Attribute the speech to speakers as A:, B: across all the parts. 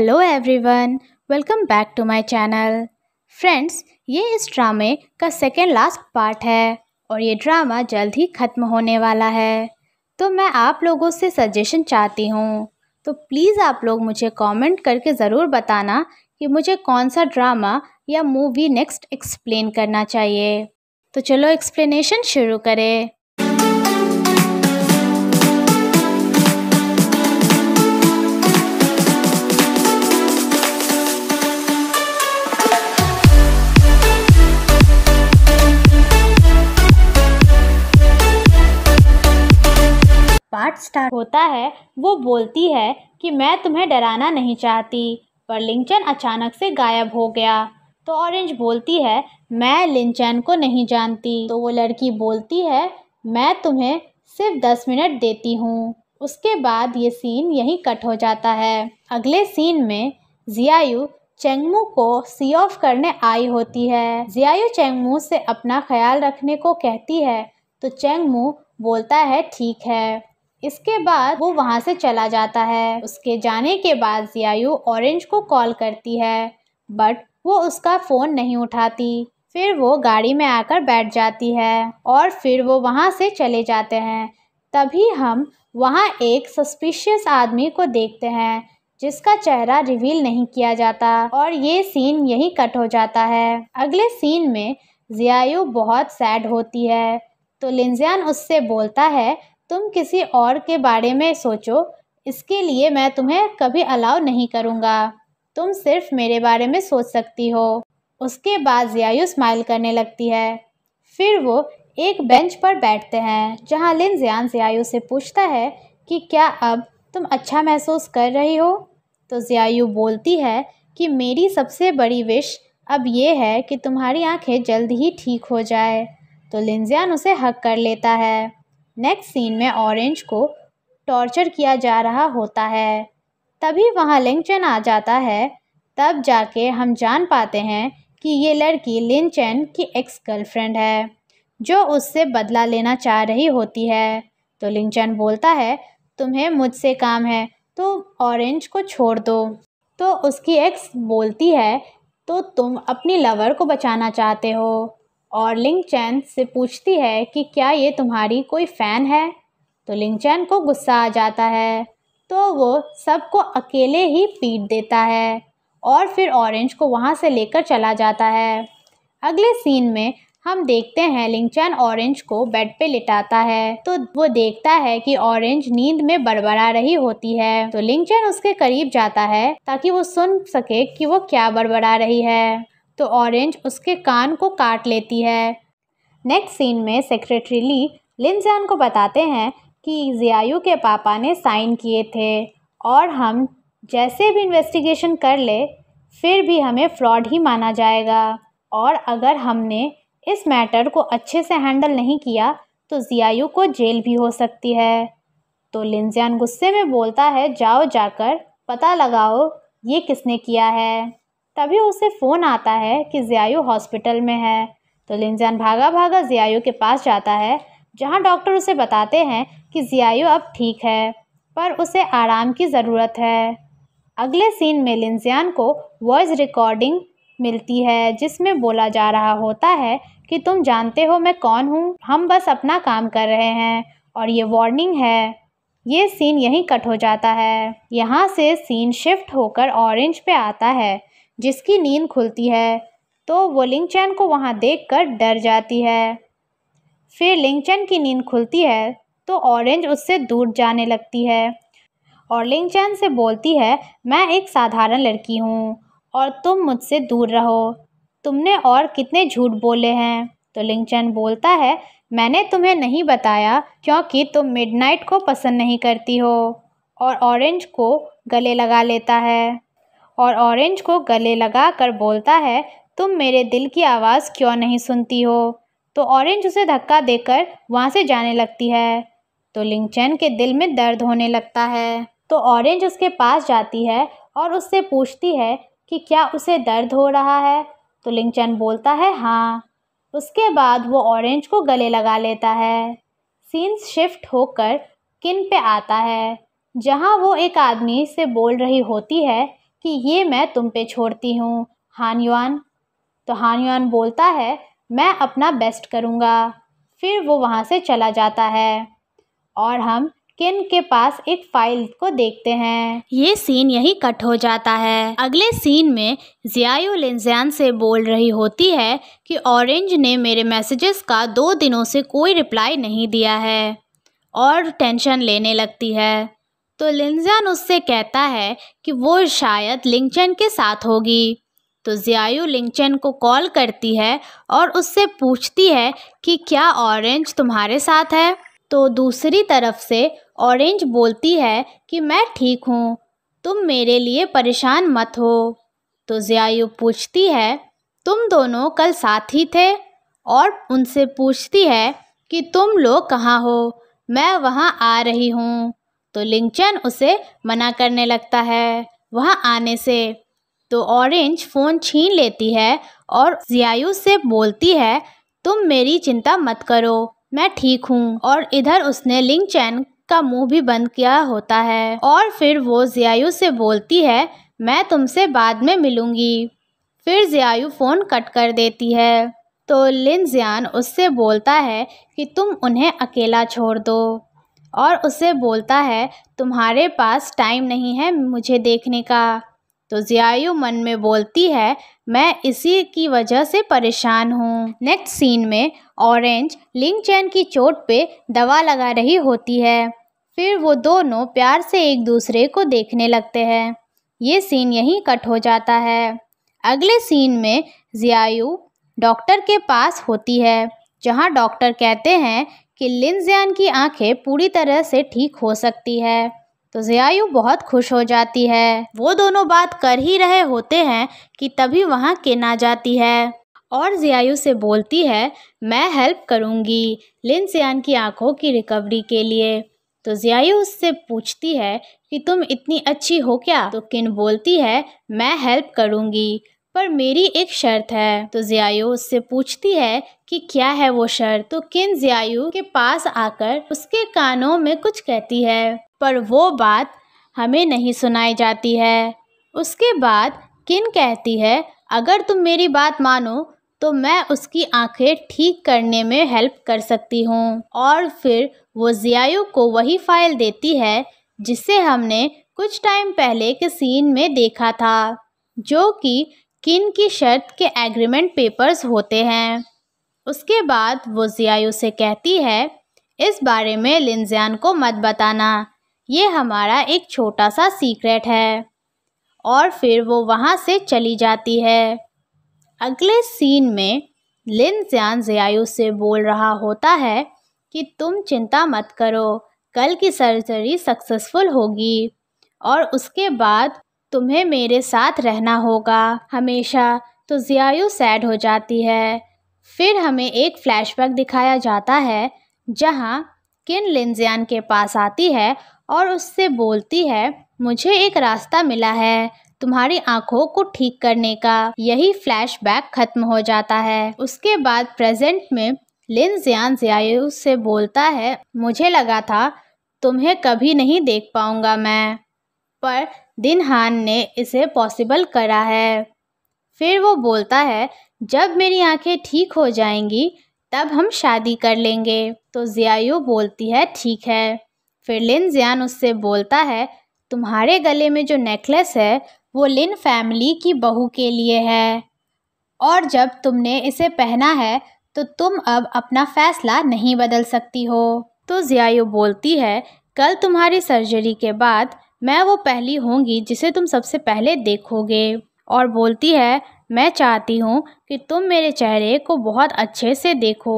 A: hello everyone welcome back to my channel friends ये इस ड्रामे का सेकेंड लास्ट पार्ट है और ये ड्रामा जल्द ही ख़त्म होने वाला है तो मैं आप लोगों से सजेशन चाहती हूँ तो प्लीज़ आप लोग मुझे कमेंट करके ज़रूर बताना कि मुझे कौन सा ड्रामा या मूवी नेक्स्ट एक्सप्लेन करना चाहिए तो चलो एक्सप्लेनेशन शुरू करें पार्ट स्टार्ट होता है वो बोलती है कि मैं तुम्हें डराना नहीं चाहती पर लिंचन अचानक से गायब हो गया तो ऑरेंज बोलती है मैं लिंचन को नहीं जानती तो वो लड़की बोलती है मैं तुम्हें सिर्फ दस मिनट देती हूँ उसके बाद ये सीन यहीं कट हो जाता है अगले सीन में जियायु चेंगमू को सी ऑफ करने आई होती है जियायु चेंगमू से अपना ख्याल रखने को कहती है तो चेंगमू बोलता है ठीक है इसके बाद वो वहाँ से चला जाता है उसके जाने के बाद जियायु ऑरेंज को कॉल करती है बट वो उसका फ़ोन नहीं उठाती फिर वो गाड़ी में आकर बैठ जाती है और फिर वो वहाँ से चले जाते हैं तभी हम वहाँ एक सस्पिशियस आदमी को देखते हैं जिसका चेहरा रिवील नहीं किया जाता और ये सीन यहीं कट हो जाता है अगले सीन में जियायु बहुत सैड होती है तो लिंजियान उससे बोलता है तुम किसी और के बारे में सोचो इसके लिए मैं तुम्हें कभी अलाउ नहीं करूँगा तुम सिर्फ मेरे बारे में सोच सकती हो उसके बाद जियायू स्माइल करने लगती है फिर वो एक बेंच पर बैठते हैं जहाँ लिन जियान जियायू से पूछता है कि क्या अब तुम अच्छा महसूस कर रही हो तो जियायू बोलती है कि मेरी सबसे बड़ी विश अब ये है कि तुम्हारी आंखें जल्द ही ठीक हो जाए तो ज़ियान उसे हक कर लेता है नेक्स्ट सीन में ऑरेंज को टॉर्चर किया जा रहा होता है तभी वहाँ लिंचन आ जाता है तब जाके हम जान पाते हैं कि ये लड़की लिंचन की एक्स गर्लफ्रेंड है जो उससे बदला लेना चाह रही होती है तो लिंचन बोलता है तुम्हें मुझसे काम है तो ऑरेंज को छोड़ दो तो उसकी एक्स बोलती है तो तुम अपनी लवर को बचाना चाहते हो और लिंग चैन से पूछती है कि क्या ये तुम्हारी कोई फ़ैन है तो लिंग चैन को गुस्सा आ जाता है तो वो सबको अकेले ही पीट देता है और फिर ऑरेंज को वहाँ से लेकर चला जाता है अगले सीन में हम देखते हैं लिंगचैन ऑरेंज को बेड पे लिटाता है तो वो देखता है कि ऑरेंज नींद में बड़बड़ा रही होती है तो लिंगचैन उसके करीब जाता है ताकि वो सुन सके कि वो क्या बड़बड़ा रही है तो ऑरेंज उसके कान को काट लेती है नेक्स्ट सीन में सेक्रेटरी ली लिनजान को बताते हैं कि जियायु के पापा ने साइन किए थे और हम जैसे भी इन्वेस्टिगेशन कर ले फिर भी हमें फ्रॉड ही माना जाएगा और अगर हमने इस मैटर को अच्छे से हैंडल नहीं किया तो जियायू को जेल भी हो सकती है तो लिनजान गुस्से में बोलता है जाओ जाकर पता लगाओ ये किसने किया है तभी उसे फ़ोन आता है कि ज़ियायू हॉस्पिटल में है तो लिंजान भागा भागा ज़ियायू के पास जाता है जहाँ डॉक्टर उसे बताते हैं कि ज़ियायू अब ठीक है पर उसे आराम की ज़रूरत है अगले सीन में लिंजान को वॉइस रिकॉर्डिंग मिलती है जिसमें बोला जा रहा होता है कि तुम जानते हो मैं कौन हूँ हम बस अपना काम कर रहे हैं और ये वार्निंग है ये सीन यहीं कट हो जाता है यहाँ से सीन शिफ्ट होकर ऑरेंज पे आता है जिसकी नींद खुलती है तो वो लिंगचैन को वहाँ कर डर जाती है फिर लिंगचैन की नींद खुलती है तो ऑरेंज उससे दूर जाने लगती है और लिंगचैन से बोलती है मैं एक साधारण लड़की हूँ और तुम मुझसे दूर रहो तुमने और कितने झूठ बोले हैं तो लिंगचैन बोलता है मैंने तुम्हें नहीं बताया क्योंकि तुम मिडनाइट को पसंद नहीं करती हो और ऑरेंज को गले लगा लेता है और ऑरेंज को गले लगा कर बोलता है तुम मेरे दिल की आवाज़ क्यों नहीं सुनती हो तो ऑरेंज उसे धक्का देकर वहाँ से जाने लगती है तो लिंगचैन के दिल में दर्द होने लगता है तो ऑरेंज उसके पास जाती है और उससे पूछती है कि क्या उसे दर्द हो रहा है तो लिंगचैन बोलता है हाँ उसके बाद वो ऑरेंज को गले लगा लेता है सीन्स शिफ्ट होकर किन पे आता है जहाँ वो एक आदमी से बोल रही होती है कि ये मैं तुम पे छोड़ती हूँ हान युआन तो हान युआन बोलता है मैं अपना बेस्ट करूँगा फिर वो वहाँ से चला जाता है और हम किन के पास एक फाइल को देखते हैं ये सीन यही कट हो जाता है अगले सीन में जियायु लिंजान से बोल रही होती है कि ऑरेंज ने मेरे मैसेजेस का दो दिनों से कोई रिप्लाई नहीं दिया है और टेंशन लेने लगती है तो लिंजान उससे कहता है कि वो शायद लिंगचन के साथ होगी तो जियायु लिंगचन को कॉल करती है और उससे पूछती है कि क्या ऑरेंज तुम्हारे साथ है तो दूसरी तरफ से ऑरेंज बोलती है कि मैं ठीक हूँ तुम मेरे लिए परेशान मत हो तो जियायु पूछती है तुम दोनों कल साथ ही थे और उनसे पूछती है कि तुम लोग कहाँ हो मैं वहाँ आ रही हूँ तो लिंगचन उसे मना करने लगता है वहाँ आने से तो ऑरेंज फ़ोन छीन लेती है और जियायु से बोलती है तुम मेरी चिंता मत करो मैं ठीक हूँ और इधर उसने लिंग चैन का मुंह भी बंद किया होता है और फिर वो जियायु से बोलती है मैं तुमसे बाद में मिलूँगी फिर जियायु फ़ोन कट कर देती है तो लिन जियान उससे बोलता है कि तुम उन्हें अकेला छोड़ दो और उसे बोलता है तुम्हारे पास टाइम नहीं है मुझे देखने का तो जियायु मन में बोलती है मैं इसी की वजह से परेशान हूँ नेक्स्ट सीन में ऑरेंज लिंग चैन की चोट पे दवा लगा रही होती है फिर वो दोनों प्यार से एक दूसरे को देखने लगते हैं ये सीन यहीं कट हो जाता है अगले सीन में जियायु डॉक्टर के पास होती है जहाँ डॉक्टर कहते हैं कि लिन जियान की आंखें पूरी तरह से ठीक हो सकती है तो जियायु बहुत खुश हो जाती है वो दोनों बात कर ही रहे होते हैं कि तभी वहाँ आ जाती है और जियायु से बोलती है मैं हेल्प करूँगी जियान की आंखों की रिकवरी के लिए तो जियायु उससे पूछती है कि तुम इतनी अच्छी हो क्या तो किन बोलती है मैं हेल्प करूँगी पर मेरी एक शर्त है तो जियायु उससे पूछती है कि क्या है वो शर्त तो किन जियायु के पास आकर उसके कानों में कुछ कहती है पर वो बात हमें नहीं सुनाई जाती है उसके बाद किन कहती है अगर तुम मेरी बात मानो तो मैं उसकी आंखें ठीक करने में हेल्प कर सकती हूँ और फिर वो जियायु को वही फाइल देती है जिसे हमने कुछ टाइम पहले के सीन में देखा था जो कि किन की शर्त के एग्रीमेंट पेपर्स होते हैं उसके बाद वो जियायु से कहती है इस बारे में लिंजियान को मत बताना ये हमारा एक छोटा सा सीक्रेट है और फिर वो वहाँ से चली जाती है अगले सीन में लिन जियान जियायू से बोल रहा होता है कि तुम चिंता मत करो कल की सर्जरी सक्सेसफुल होगी और उसके बाद तुम्हें मेरे साथ रहना होगा हमेशा तो जियायु सैड हो जाती है फिर हमें एक फ्लैशबैक दिखाया जाता है जहाँ किन लिंजियान के पास आती है और उससे बोलती है मुझे एक रास्ता मिला है तुम्हारी आंखों को ठीक करने का यही फ्लैशबैक खत्म हो जाता है उसके बाद प्रेजेंट में लिन जियान जियायु से बोलता है मुझे लगा था तुम्हें कभी नहीं देख पाऊंगा मैं पर दिनहान ने इसे पॉसिबल करा है फिर वो बोलता है जब मेरी आंखें ठीक हो जाएंगी तब हम शादी कर लेंगे तो जियायू बोलती है ठीक है फिर लिन जियान उससे बोलता है तुम्हारे गले में जो नेकलेस है वो लिन फैमिली की बहू के लिए है और जब तुमने इसे पहना है तो तुम अब अपना फ़ैसला नहीं बदल सकती हो तो जियायू बोलती है कल तुम्हारी सर्जरी के बाद मैं वो पहली होंगी जिसे तुम सबसे पहले देखोगे और बोलती है मैं चाहती हूँ कि तुम मेरे चेहरे को बहुत अच्छे से देखो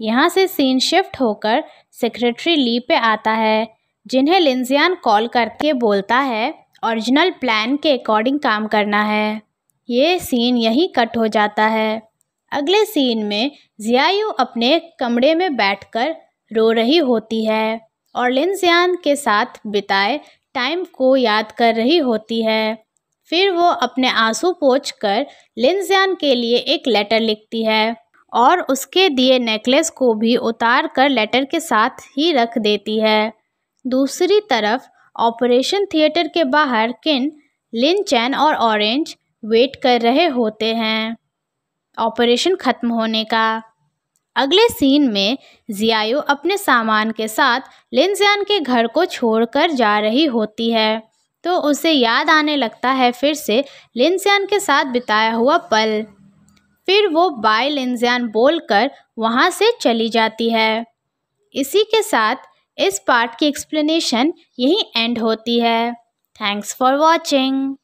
A: यहाँ से सीन शिफ्ट होकर सेक्रेटरी ली पे आता है जिन्हें लिंजियान कॉल करके बोलता है ओरिजिनल प्लान के अकॉर्डिंग काम करना है ये सीन यहीं कट हो जाता है अगले सीन में जियायु अपने कमरे में बैठकर रो रही होती है और लिंजियान के साथ बिताए टाइम को याद कर रही होती है फिर वो अपने आंसू पोछ कर लिनजियान के लिए एक लेटर लिखती है और उसके दिए नेकलेस को भी उतार कर लेटर के साथ ही रख देती है दूसरी तरफ ऑपरेशन थिएटर के बाहर किन लिन चैन और ऑरेंज वेट कर रहे होते हैं ऑपरेशन ख़त्म होने का अगले सीन में जियायो अपने सामान के साथ लिनजियान के घर को छोड़कर जा रही होती है तो उसे याद आने लगता है फिर से लिनजियान के साथ बिताया हुआ पल फिर वो बाय लिनजियान बोलकर वहाँ से चली जाती है इसी के साथ इस पार्ट की एक्सप्लेनेशन यहीं एंड होती है थैंक्स फॉर वॉचिंग